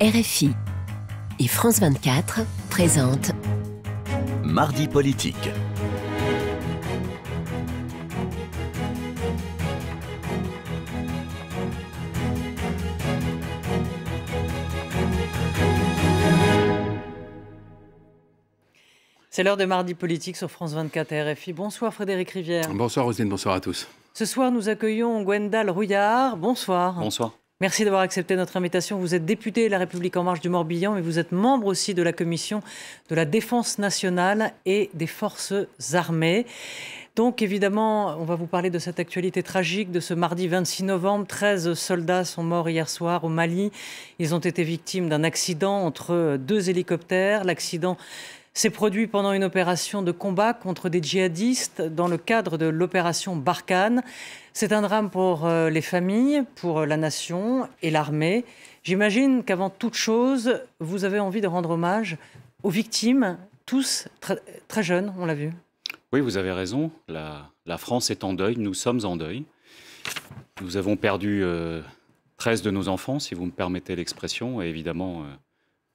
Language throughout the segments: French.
RFI et France 24 présentent Mardi politique. C'est l'heure de Mardi Politique sur France 24 RFI. Bonsoir Frédéric Rivière. Bonsoir Rosine, bonsoir à tous. Ce soir, nous accueillons Gwendal Rouillard. Bonsoir. Bonsoir. Merci d'avoir accepté notre invitation. Vous êtes député de La République en marche du Morbihan, mais vous êtes membre aussi de la commission de la Défense nationale et des forces armées. Donc évidemment, on va vous parler de cette actualité tragique de ce mardi 26 novembre. 13 soldats sont morts hier soir au Mali. Ils ont été victimes d'un accident entre deux hélicoptères. L'accident c'est produit pendant une opération de combat contre des djihadistes dans le cadre de l'opération Barkhane. C'est un drame pour euh, les familles, pour euh, la nation et l'armée. J'imagine qu'avant toute chose, vous avez envie de rendre hommage aux victimes, tous très, jeunes, on l'a vu. Oui, vous avez raison. La, France est en deuil, nous sommes en deuil. Nous avons perdu 13 euh, de nos enfants, si vous me permettez l'expression, et évidemment,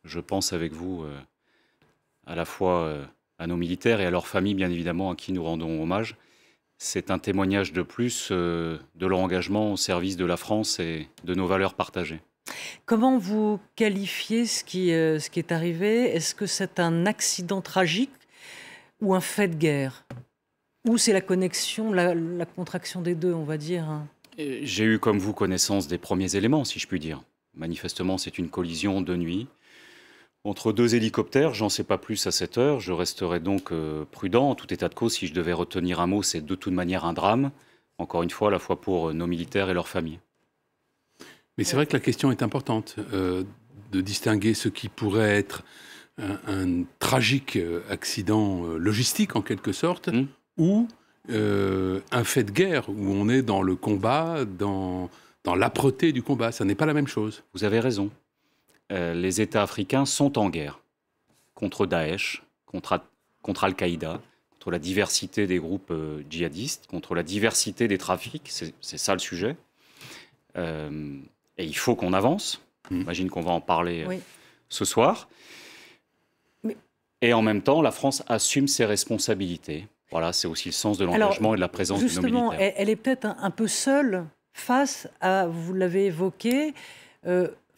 je pense avec vous à la fois euh, à nos militaires et à leurs familles, bien évidemment, à qui nous rendons hommage. C'est un témoignage de plus euh, de leur engagement au service de la France et de nos valeurs partagées. Comment vous qualifiez ce qui, euh, ce qui est arrivé Est-ce que c'est un accident tragique ou un fait de guerre Ou c'est la connexion, la, la, contraction des deux, on va dire hein? J'ai eu, comme vous, connaissance des premiers éléments, si je puis dire. Manifestement, c'est une collision de nuit entre deux hélicoptères, j'en sais pas plus à cette heure. Je resterai donc euh, prudent. En tout état de cause, si je devais retenir un mot, c'est de toute manière un drame. Encore une fois, à la fois pour euh, nos militaires et leurs familles. Mais c'est vrai que la question est importante euh, de distinguer ce qui pourrait être un, tragique accident logistique, en quelque sorte, hum. ou un fait de guerre, où on est dans le combat, dans, dans l'âpreté du combat. Ça n'est pas la même chose. Vous avez raison. Euh, les États africains sont en guerre contre Daesh, contre, contre Al-Qaïda, contre la diversité des groupes euh, djihadistes, contre la diversité des trafics. C'est ça le sujet. Euh, et il faut qu'on avance. Hmm. J'imagine qu'on va en parler ce soir. Et en même temps, la France assume ses responsabilités. Voilà, c'est aussi le sens de l'engagement et de la présence de nos Elle, est peut-être un, peu seule face à, vous l'avez évoqué,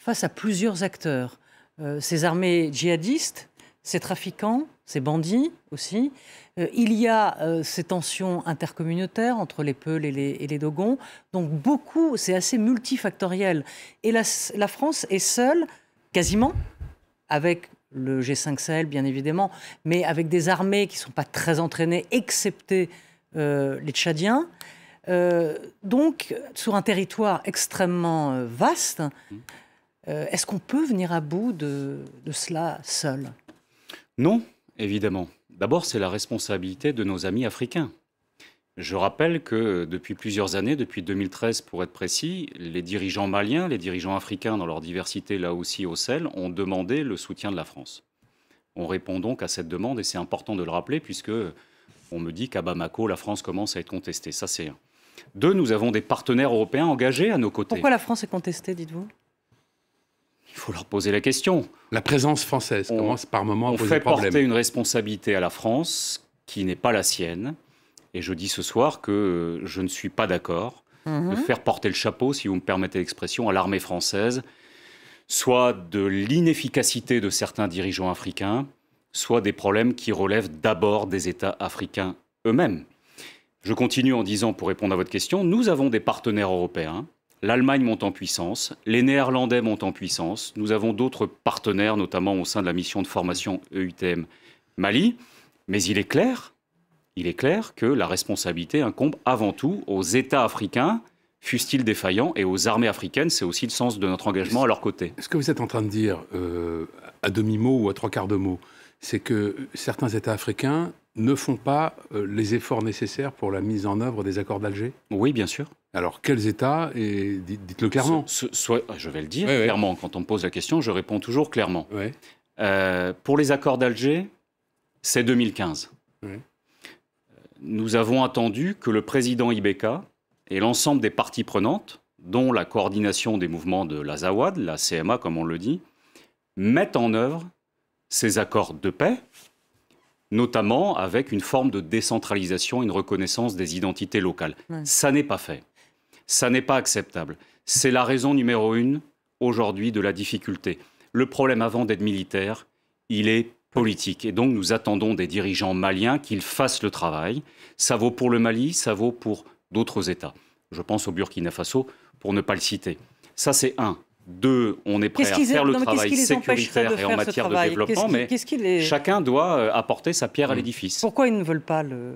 face à plusieurs acteurs. Euh, ces armées djihadistes, ces trafiquants, ces bandits aussi. Euh, il y a euh, ces tensions intercommunautaires entre les Peuls et les, Dogons. Donc beaucoup, c'est assez multifactoriel. Et la, France est seule, quasiment, avec le G5 Sahel, bien évidemment, mais avec des armées qui ne sont pas très entraînées, excepté les Tchadiens. donc, sur un territoire extrêmement vaste, mmh. Euh, est-ce qu'on peut venir à bout de, cela seul Non, évidemment. D'abord, c'est la responsabilité de nos amis africains. Je rappelle que depuis plusieurs années, depuis 2013 pour être précis, les dirigeants maliens, les dirigeants africains dans leur diversité là aussi au sel, ont demandé le soutien de la France. On répond donc à cette demande et c'est important de le rappeler puisque on me dit qu'à Bamako, la France commence à être contestée. Ça, c'est un. Deux, nous avons des partenaires européens engagés à nos côtés. Pourquoi la France est contestée, dites-vous il faut leur poser la question. La présence française commence par moment à poser problème. On fait porter une responsabilité à la France qui n'est pas la sienne. Et je dis ce soir que je ne suis pas d'accord mhm. de faire porter le chapeau, si vous me permettez l'expression, à l'armée française, soit de l'inefficacité de certains dirigeants africains, soit des problèmes qui relèvent d'abord des États africains eux-mêmes. Je continue en disant, pour répondre à votre question, nous avons des partenaires européens L'Allemagne monte en puissance, les Néerlandais montent en puissance, nous avons d'autres partenaires, notamment au sein de la mission de formation EUTM Mali, mais il est clair, il est clair que la responsabilité incombe avant tout aux États africains, fussent-ils défaillants, et aux armées africaines, c'est aussi le sens de notre engagement à leur côté. Ce que vous êtes en train de dire, euh, à demi-mot ou à trois quarts de mot, c'est que certains États africains ne font pas euh, les efforts nécessaires pour la mise en œuvre des accords d'Alger Oui, bien sûr. Alors, quels États Dites-le clairement. Ah, je vais le dire clairement. Quand on me pose la question, je réponds toujours clairement. Euh, pour les accords d'Alger, c'est 2015. Nous avons attendu que le président Ibeka et l'ensemble des parties prenantes, dont la coordination des mouvements de l'Azawad, la CMA comme on le dit, mettent en œuvre ces accords de paix, notamment avec une forme de décentralisation, une reconnaissance des identités locales. Ça n'est pas fait. Ça n'est pas acceptable. C'est la raison numéro une aujourd'hui de la difficulté. Le problème avant d'être militaire, il est politique. Et donc nous attendons des dirigeants maliens qu'ils fassent le travail. Ça vaut pour le Mali, ça vaut pour d'autres États. Je pense au Burkina Faso, pour ne pas le citer. Ça, c'est un. Deux, on est prêt à faire le travail sécuritaire et en matière de développement, mais chacun doit euh, apporter sa pierre à mmh. l'édifice. Pourquoi ils ne veulent pas le,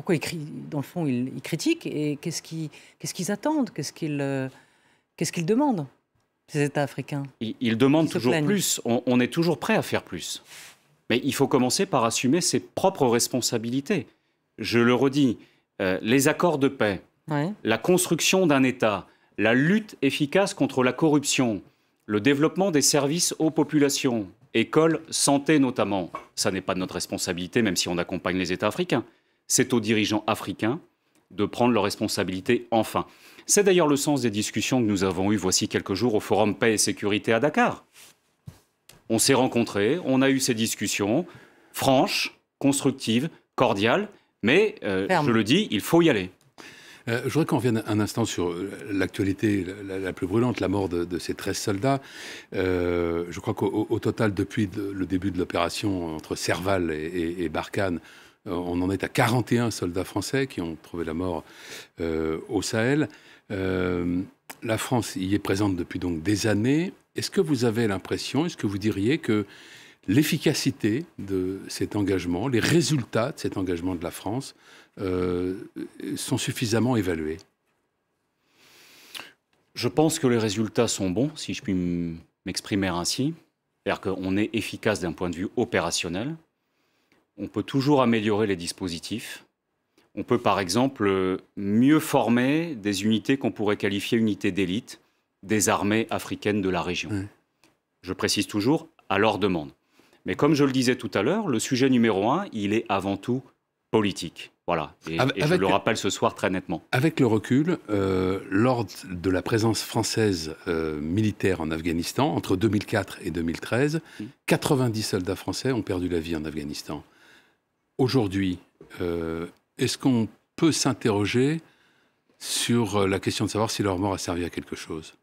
pourquoi ils, dans le fond, ils, critiquent et qu'est-ce qu'ils, qu'ils attendent, euh, qu'est-ce qu'ils, demandent, ces États africains Ils, demandent toujours plus, on, est toujours prêt à faire plus. Mais il faut commencer par assumer ses propres responsabilités. Je le redis, euh, les accords de paix, la construction d'un État, la lutte efficace contre la corruption, le développement des services aux populations, écoles, santé notamment. Ça n'est pas de notre responsabilité, même si on accompagne les États africains c'est aux dirigeants africains de prendre leurs responsabilités enfin. C'est d'ailleurs le sens des discussions que nous avons eues voici quelques jours au Forum Paix et Sécurité à Dakar. On s'est rencontrés, on a eu ces discussions franches, constructives, cordiales, mais euh, je le dis, il faut y aller. Euh, je voudrais qu'on revienne un instant sur euh, l'actualité la, plus brûlante, la mort de, ces 13 soldats. je crois qu'au total, depuis le début de l'opération entre Serval et, et, et Barkhane, euh, on en est à 41 soldats français qui ont trouvé la mort euh, au Sahel. Euh, la France y est présente depuis donc des années. Est-ce que vous avez l'impression, est-ce que vous diriez que l'efficacité de cet engagement, les résultats de cet engagement de la France sont suffisamment évalués Je pense que les résultats sont bons, si je puis m'exprimer ainsi. C'est-à-dire qu'on est efficace d'un point de vue opérationnel on peut toujours améliorer les dispositifs. On peut par exemple mieux former des unités qu'on pourrait qualifier unités d'élite des armées africaines de la région. Je précise toujours à leur demande. Mais comme je le disais tout à l'heure, le sujet numéro un, il est avant tout politique. Voilà, et, je le rappelle ce soir très nettement. Avec le recul, euh, lors de la présence française euh, militaire en Afghanistan, entre 2004 et 2013, 90 mmh. soldats français ont perdu la vie en Afghanistan aujourd'hui, euh, est-ce qu'on peut s'interroger sur euh, la question de savoir si leur mort a servi à quelque chose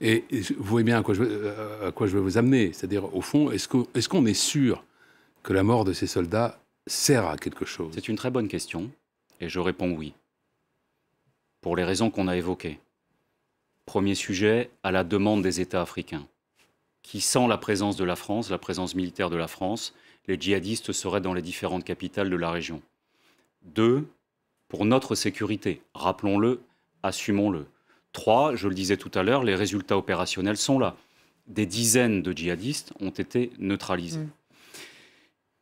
Et vous voyez bien euh, à quoi je veux, vous amener. C'est-à-dire, au fond, est-ce qu'on est, est sûr que la mort de ces soldats sert à quelque chose C'est une très bonne question, et je réponds oui. Pour les raisons qu'on a évoquées. Premier sujet, à la demande des États africains, qui, sent la présence de la France, la présence militaire de la France, les djihadistes seraient dans les différentes capitales de la région. Deux, pour notre sécurité, rappelons-le, assumons-le. Trois, je le disais tout à l'heure, les résultats opérationnels sont là. Des dizaines de djihadistes ont été neutralisés. 4. Mm.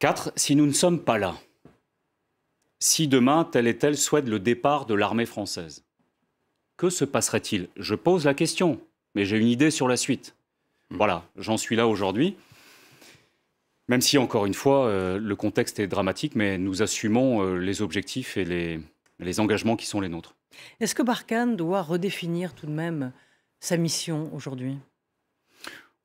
Quatre, si nous ne sommes pas là, si demain tel et tel souhaite le départ de l'armée française, que se passerait-il Je pose la question, mais j'ai une idée sur la suite. Mm. Voilà, j'en suis là aujourd'hui. Même si, encore une fois, euh, le contexte est dramatique, mais nous assumons euh, les objectifs et les, engagements qui sont les nôtres. Est-ce que Barkhane doit redéfinir tout de même sa mission aujourd'hui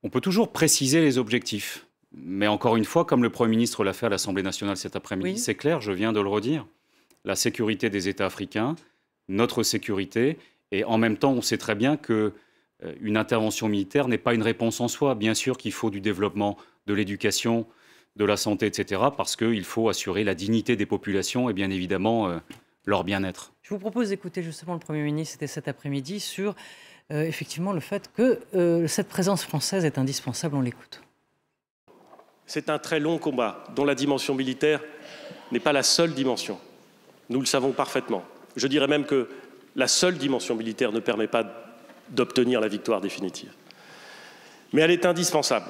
On peut toujours préciser les objectifs. Mais encore une fois, comme le Premier ministre l'a fait à l'Assemblée nationale cet après-midi, c'est clair, je viens de le redire. La sécurité des États africains, notre sécurité, et en même temps, on sait très bien qu'une euh, intervention militaire n'est pas une réponse en soi. Bien sûr qu'il faut du développement de l'éducation, de la santé, etc., parce qu'il faut assurer la dignité des populations et bien évidemment euh, leur bien-être. Je vous propose d'écouter justement le Premier ministre, c'était cet après-midi, sur euh, effectivement le fait que euh, cette présence française est indispensable, on l'écoute. C'est un très long combat dont la dimension militaire n'est pas la seule dimension. Nous le savons parfaitement. Je dirais même que la seule dimension militaire ne permet pas d'obtenir la victoire définitive. Mais elle est indispensable.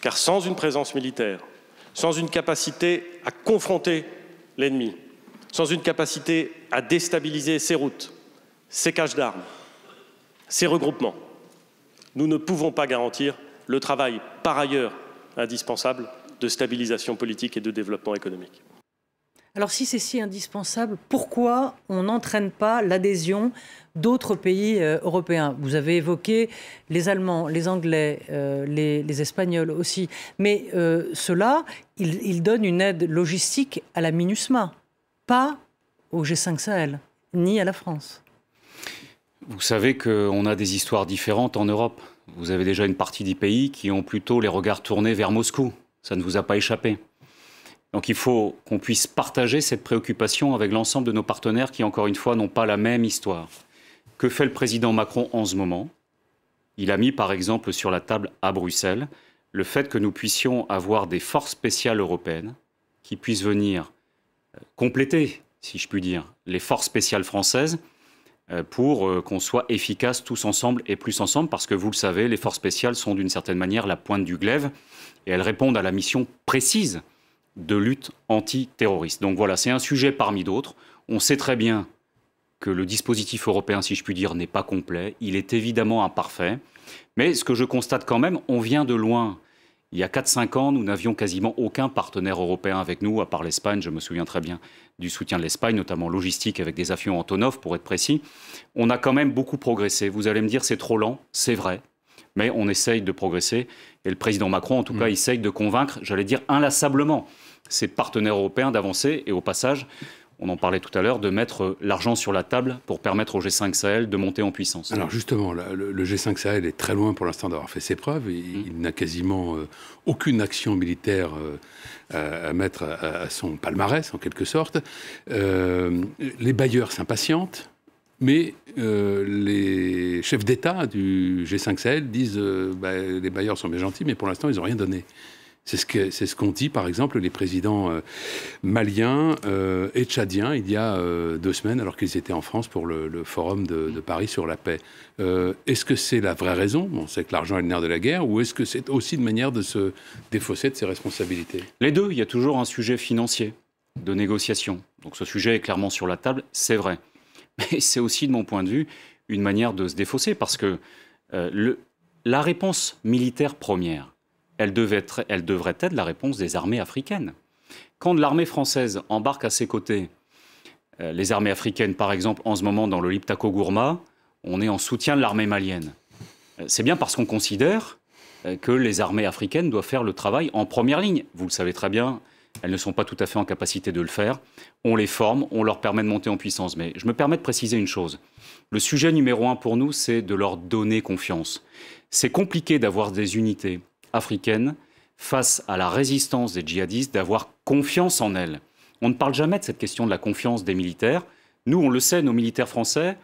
Car sans une présence militaire, sans une capacité à confronter l'ennemi, sans une capacité à déstabiliser ses routes, ses caches d'armes, ses regroupements, nous ne pouvons pas garantir le travail par ailleurs indispensable de stabilisation politique et de développement économique. Alors si c'est si indispensable, pourquoi on n'entraîne pas l'adhésion d'autres pays euh, européens Vous avez évoqué les Allemands, les Anglais, euh, les, Espagnols aussi. Mais cela, euh, ceux-là, ils donnent une aide logistique à la MINUSMA, pas au G5 Sahel, ni à la France. Vous savez qu'on a des histoires différentes en Europe. Vous avez déjà une partie des pays qui ont plutôt les regards tournés vers Moscou. Ça ne vous a pas échappé. Donc il faut qu'on puisse partager cette préoccupation avec l'ensemble de nos partenaires qui, encore une fois, n'ont pas la même histoire. Que fait le président Macron en ce moment Il a mis, par exemple, sur la table à Bruxelles le fait que nous puissions avoir des forces spéciales européennes qui puissent venir euh, compléter, si je puis dire, les forces spéciales françaises euh, pour euh, qu'on soit efficace tous ensemble et plus ensemble, parce que vous le savez, les forces spéciales sont d'une certaine manière la pointe du glaive et elles répondent à la mission précise de lutte antiterroriste. Donc voilà, c'est un sujet parmi d'autres. On sait très bien que le dispositif européen, si je puis dire, n'est pas complet. Il est évidemment imparfait. Mais ce que je constate quand même, on vient de loin. Il y a 4-5 ans, nous n'avions quasiment aucun partenaire européen avec nous, à part l'Espagne, je me souviens très bien du soutien de l'Espagne, notamment logistique avec des avions Antonov, pour être précis. On a quand même beaucoup progressé. Vous allez me dire, c'est trop lent, c'est vrai, mais on essaye de progresser. Et le président Macron, en tout mmh. cas, essaye de convaincre, j'allais dire, inlassablement ses partenaires européens d'avancer et au passage, on en parlait tout à l'heure, de mettre l'argent sur la table pour permettre au G5 Sahel de monter en puissance. Alors justement, le G5 Sahel est très loin pour l'instant d'avoir fait ses preuves. Il, mm. n'a quasiment euh, aucune action militaire euh, à, mettre à, son palmarès, en quelque sorte. Euh, les bailleurs s'impatientent. Mais les chefs d'État du G5 Sahel disent bah, les bailleurs sont bien gentils, mais pour l'instant, ils n'ont rien donné. C'est ce qu'ont dit, par exemple, les présidents euh, maliens euh, et tchadiens il y a euh, deux semaines, alors qu'ils étaient en France pour le, forum de, Paris sur la paix. est-ce que c'est la vraie raison On sait que l'argent est le nerf de la guerre, ou est-ce que c'est aussi une manière de se défausser de ses responsabilités Les deux. Il y a toujours un sujet financier de négociation. Donc ce sujet est clairement sur la table, c'est vrai. Mais c'est aussi, de mon point de vue, une manière de se défausser, parce que la réponse militaire première, elle, elle devrait être la réponse des armées africaines. Quand l'armée française embarque à ses côtés euh, les armées africaines, par exemple, en ce moment dans le Liptako Gourma, on est en soutien de l'armée malienne. Euh, c'est bien parce qu'on considère euh, que les armées africaines doivent faire le travail en première ligne. Vous le savez très bien, elles ne sont pas tout à fait en capacité de le faire. On les forme, on leur permet de monter en puissance. Mais je me permets de préciser une chose. Le sujet numéro un pour nous, c'est de leur donner confiance. C'est compliqué d'avoir des unités africaine face à la résistance des djihadistes d'avoir confiance en elle. On ne parle jamais de cette question de la confiance des militaires. Nous, on le sait, nos militaires français,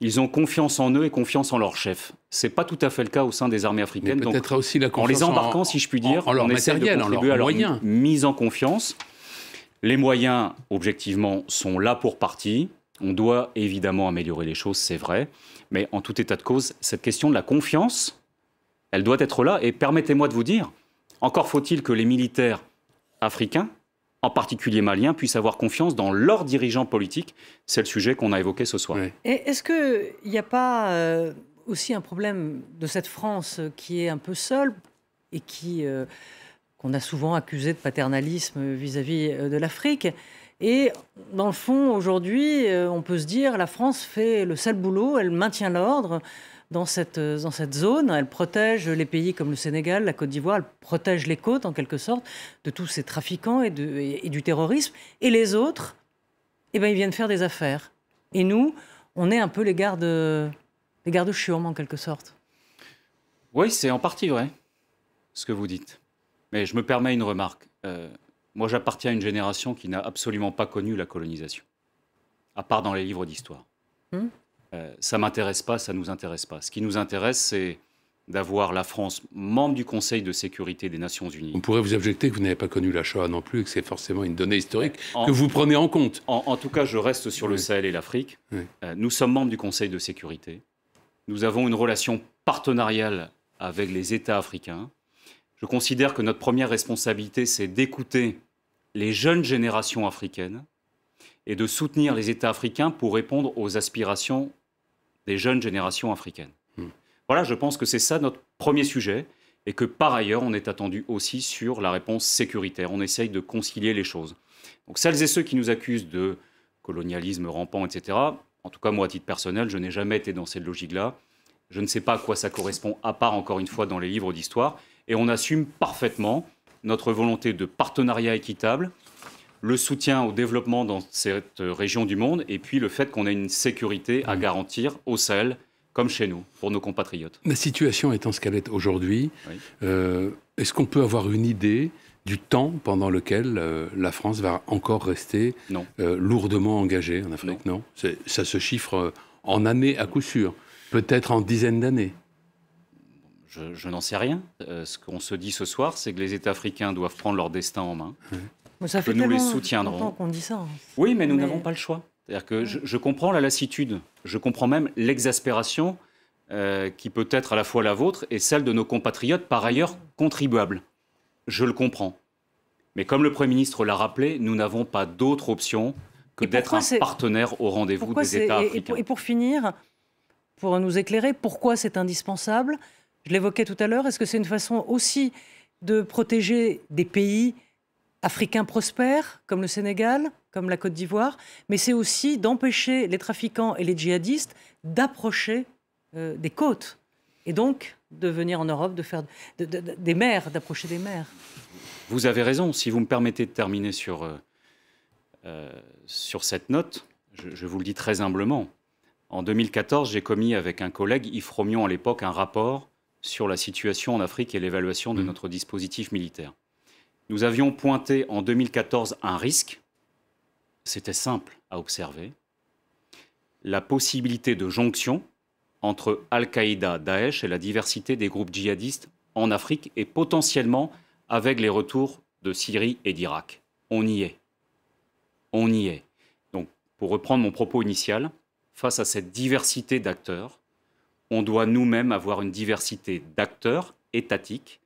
ils ont confiance en eux et confiance en leur chef. C'est pas tout à fait le cas au sein des armées africaines. Donc, aussi la confiance en les embarquant, si je puis dire, en, leur on matériel, de à leur mise en confiance. Les moyens, objectivement, sont là pour partie. On doit évidemment améliorer les choses, c'est vrai. Mais en tout état de cause, cette question de la confiance elle doit être là. Et permettez-moi de vous dire, encore faut-il que les militaires africains, en particulier maliens, puissent avoir confiance dans leurs dirigeants politiques. C'est le sujet qu'on a évoqué ce soir. Et Est-ce qu'il n'y a pas euh, aussi un problème de cette France qui est un peu seule et qui... Euh, qu'on a souvent accusé de paternalisme vis-à-vis euh, de l'Afrique. Et dans le fond, aujourd'hui, on peut se dire, la France fait le seul boulot, elle maintient l'ordre, dans cette, euh, dans cette zone. Elle protège les pays comme le Sénégal, la Côte d'Ivoire, elle protège les côtes en quelque sorte de tous ces trafiquants et, de, du terrorisme. Et les autres, eh ben, ils viennent faire des affaires. Et nous, on est un peu les gardes, les gardes chiourmes en quelque sorte. Oui, c'est en partie vrai, ce que vous dites. Mais je me permets une remarque. Euh, moi, j'appartiens à une génération qui n'a absolument pas connu la colonisation, à part dans les livres d'histoire. Hmm. Euh, ça m'intéresse pas, ça nous intéresse pas. Ce qui nous intéresse, c'est d'avoir la France membre du Conseil de sécurité des Nations Unies. On pourrait vous objecter que vous n'avez pas connu la Shoah non plus et que c'est forcément une donnée historique que vous prenez en compte. En, tout cas, je reste sur le Sahel et l'Afrique. Euh, nous sommes membres du Conseil de sécurité. Nous avons une relation partenariale avec les États africains. Je considère que notre première responsabilité, c'est d'écouter les jeunes générations africaines et de soutenir les États africains pour répondre aux aspirations des jeunes générations africaines. Hmm. Voilà, je pense que c'est ça notre premier sujet et que par ailleurs, on est attendu aussi sur la réponse sécuritaire. On essaye de concilier les choses. Donc celles et ceux qui nous accusent de colonialisme rampant, etc., en tout cas moi à titre personnel, je n'ai jamais été dans cette logique-là. Je ne sais pas à quoi ça correspond, à part encore une fois dans les livres d'histoire. Et on assume parfaitement notre volonté de partenariat équitable, le soutien au développement dans cette région du monde, et puis le fait qu'on ait une sécurité à mmh. garantir au Sahel, comme chez nous, pour nos compatriotes. La situation étant ce qu'elle est aujourd'hui, euh, est-ce qu'on peut avoir une idée du temps pendant lequel euh, la France va encore rester euh, lourdement engagée en Afrique Non, ça se chiffre en années à coup sûr, peut-être en dizaines d'années. Je, n'en sais rien. ce qu'on se dit ce soir, c'est que les États africains doivent prendre leur destin en main que nous les soutiendrons. Hein. Oui, mais nous n'avons pas le choix. dire que je, comprends la lassitude, je comprends même l'exaspération euh, qui peut être à la fois la vôtre et celle de nos compatriotes, par ailleurs contribuables. Je le comprends. Mais comme le Premier ministre l'a rappelé, nous n'avons pas d'autre option que d'être un partenaire au rendez-vous des États africains. Et pour, et pour, finir, pour nous éclairer, pourquoi c'est indispensable Je l'évoquais tout à l'heure, est-ce que c'est une façon aussi de protéger des pays africains prospères, comme le Sénégal, comme la Côte d'Ivoire, mais c'est aussi d'empêcher les trafiquants et les djihadistes d'approcher euh, des côtes, et donc de venir en Europe, de faire des mers, d'approcher des mers. Vous avez raison. Si vous me permettez de terminer sur, euh, euh, sur cette note, je, vous le dis très humblement. En 2014, j'ai commis avec un collègue, Yves Romion à l'époque, un rapport sur la situation en Afrique et l'évaluation de mmh. notre dispositif militaire. Nous avions pointé en 2014 un risque. C'était simple à observer. La possibilité de jonction entre Al-Qaïda, Daesh et la diversité des groupes djihadistes en Afrique et potentiellement avec les retours de Syrie et d'Irak. On y est. On y est. Donc, pour reprendre mon propos initial, face à cette diversité d'acteurs, on doit nous-mêmes avoir une diversité d'acteurs étatiques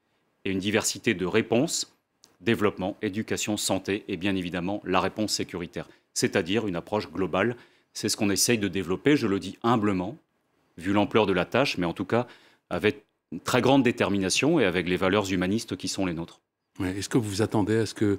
et une diversité de réponses développement, éducation, santé et bien évidemment la réponse sécuritaire, c'est-à-dire une approche globale. C'est ce qu'on essaye de développer, je le dis humblement, vu l'ampleur de la tâche, mais en tout cas avec une très grande détermination et avec les valeurs humanistes qui sont les nôtres. Est-ce que vous vous attendez à ce que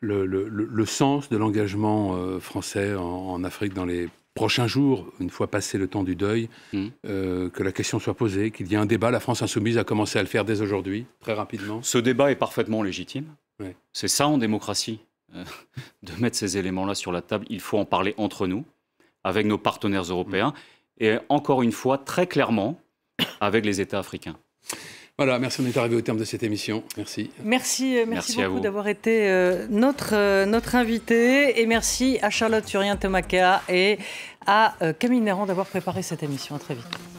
le, sens de l'engagement euh, français en Afrique dans les prochains jours, une fois passé le temps du deuil, hmm. euh, que la question soit posée, qu'il y ait un débat. La France insoumise a commencé à le faire dès aujourd'hui, très rapidement. Ce débat est parfaitement légitime. C'est ça en démocratie, euh, de mettre ces éléments-là sur la table. Il faut en parler entre nous, avec nos partenaires européens, hmm. et encore une fois, très clairement, avec les États africains. Voilà, merci, on est arrivé au terme de cette émission. Merci. Merci, euh, merci, beaucoup d'avoir été euh, notre, euh, notre invité. Et merci à Charlotte Turien-Tomaka et à Camille Néron d'avoir préparé cette émission. À très vite.